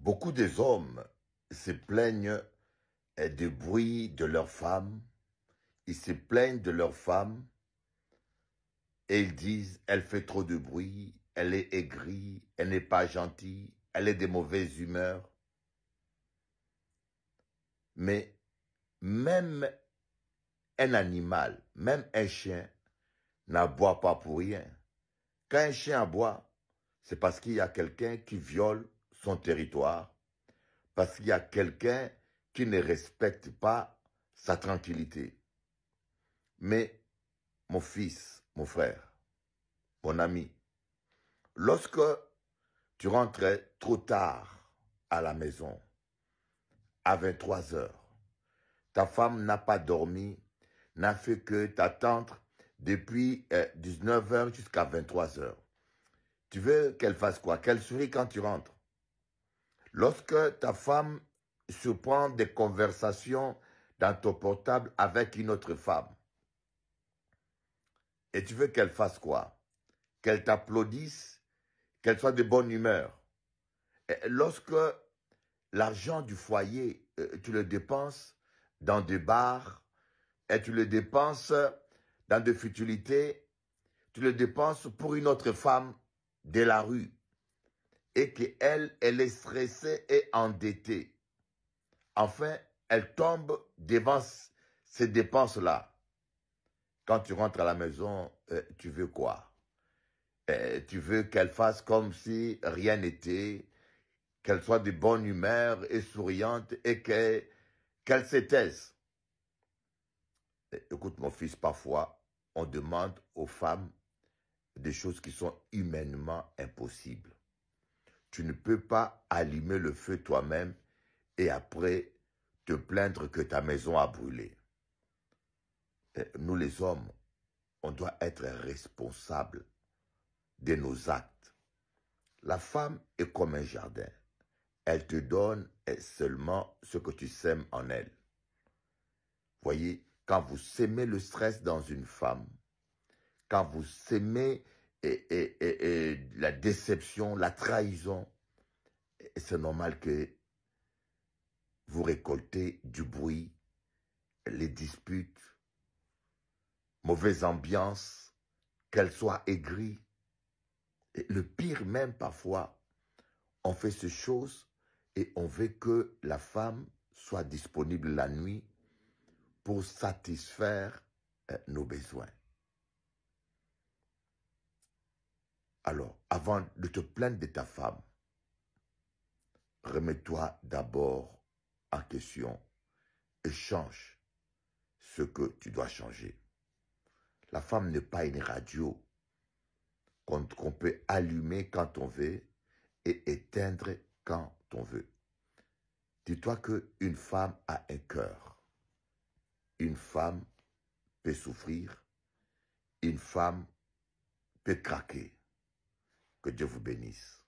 Beaucoup des hommes se plaignent des bruit de leurs femmes, ils se plaignent de leurs femmes et ils disent elle fait trop de bruit, elle est aigrie, elle n'est pas gentille, elle est de mauvaise humeur. Mais même un animal, même un chien, n'aboie pas pour rien. Quand un chien aboie, c'est parce qu'il y a quelqu'un qui viole son territoire parce qu'il y a quelqu'un qui ne respecte pas sa tranquillité. Mais mon fils, mon frère, mon ami, lorsque tu rentrais trop tard à la maison, à 23 h ta femme n'a pas dormi, n'a fait que t'attendre depuis 19 euh, h jusqu'à 23 h Tu veux qu'elle fasse quoi Qu'elle sourie quand tu rentres Lorsque ta femme surprend des conversations dans ton portable avec une autre femme, et tu veux qu'elle fasse quoi Qu'elle t'applaudisse, qu'elle soit de bonne humeur. lorsque l'argent du foyer, euh, tu le dépenses dans des bars, et tu le dépenses dans des futilités, tu le dépenses pour une autre femme de la rue et qu'elle, elle est stressée et endettée. Enfin, elle tombe devant ces dépenses-là. Quand tu rentres à la maison, euh, tu veux quoi euh, Tu veux qu'elle fasse comme si rien n'était, qu'elle soit de bonne humeur et souriante et qu'elle qu euh, Écoute mon fils, parfois, on demande aux femmes des choses qui sont humainement impossibles. Tu ne peux pas allumer le feu toi-même et après te plaindre que ta maison a brûlé. Euh, nous les hommes, on doit être responsable de nos actes. La femme est comme un jardin. Elle te donne euh, seulement ce que tu sèmes en elle. Voyez, quand vous sèmez le stress dans une femme, quand vous sèmez et, la déception, la trahison, c'est normal que vous récoltez du bruit, les disputes, mauvaise ambiance, qu'elle soit aigrie. Et le pire même parfois, on fait ces choses et on veut que la femme soit disponible la nuit pour satisfaire euh, nos besoins. Alors, avant de te plaindre de ta femme, remets-toi d'abord en question et change ce que tu dois changer. La femme n'est pas une radio qu'on peut allumer quand on veut et éteindre quand on veut. Dis-toi qu'une une femme a un cœur. Une femme peut souffrir. Une femme peut craquer. Que Dieu vous bénisse.